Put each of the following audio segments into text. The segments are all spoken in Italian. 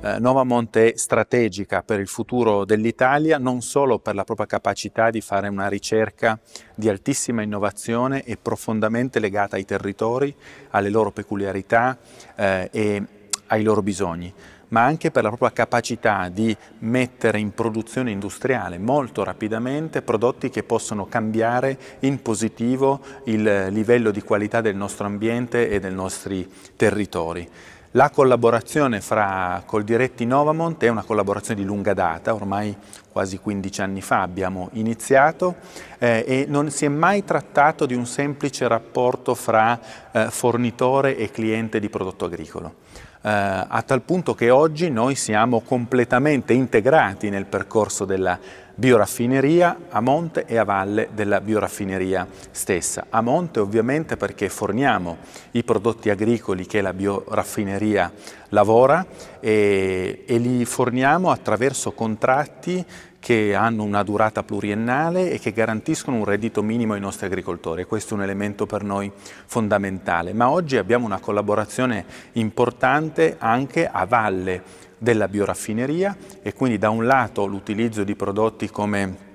eh, Novamont è strategica per il futuro dell'Italia, non solo per la propria capacità di fare una ricerca di altissima innovazione e profondamente legata ai territori, alle loro peculiarità eh, e ai loro bisogni, ma anche per la propria capacità di mettere in produzione industriale molto rapidamente prodotti che possono cambiare in positivo il livello di qualità del nostro ambiente e dei nostri territori. La collaborazione fra Coldiretti Novamont è una collaborazione di lunga data, ormai quasi 15 anni fa abbiamo iniziato eh, e non si è mai trattato di un semplice rapporto fra eh, fornitore e cliente di prodotto agricolo. Eh, a tal punto che oggi noi siamo completamente integrati nel percorso della bioraffineria a monte e a valle della bioraffineria stessa. A monte ovviamente perché forniamo i prodotti agricoli che la bioraffineria lavora e, e li forniamo attraverso contratti che hanno una durata pluriennale e che garantiscono un reddito minimo ai nostri agricoltori. Questo è un elemento per noi fondamentale. Ma oggi abbiamo una collaborazione importante anche a valle della bioraffineria e quindi da un lato l'utilizzo di prodotti come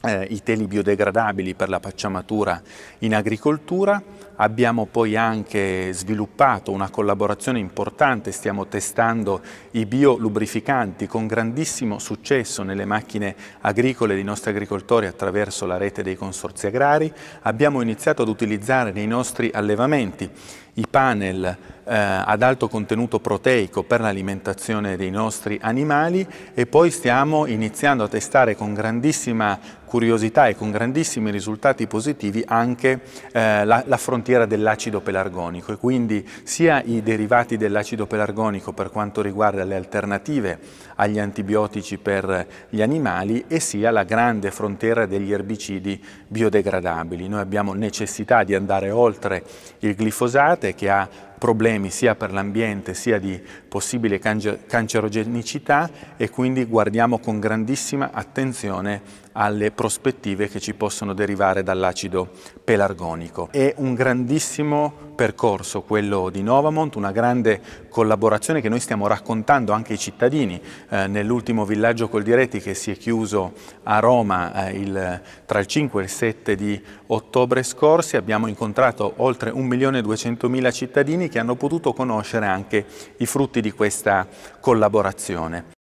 eh, i teli biodegradabili per la pacciamatura in agricoltura. Abbiamo poi anche sviluppato una collaborazione importante, stiamo testando i biolubrificanti con grandissimo successo nelle macchine agricole dei nostri agricoltori attraverso la rete dei consorzi agrari. Abbiamo iniziato ad utilizzare nei nostri allevamenti i panel eh, ad alto contenuto proteico per l'alimentazione dei nostri animali e poi stiamo iniziando a testare con grandissima curiosità e con grandissimi risultati positivi anche eh, la, la, frontiera dell'acido pelargonico e quindi sia i derivati dell'acido pelargonico per quanto riguarda le alternative agli antibiotici per gli animali e sia la grande frontiera degli erbicidi biodegradabili. Noi abbiamo necessità di andare oltre il glifosate che ha problemi sia per l'ambiente sia di possibile cancerogenicità e quindi guardiamo con grandissima attenzione alle prospettive che ci possono derivare dall'acido pelargonico. È un grandissimo percorso quello di Novamont, una grande collaborazione che noi stiamo raccontando anche ai cittadini. Eh, Nell'ultimo villaggio Coldiretti che si è chiuso a Roma eh, il, tra il 5 e il 7 di ottobre scorsi abbiamo incontrato oltre 1.200.000 cittadini che hanno potuto conoscere anche i frutti di questa collaborazione.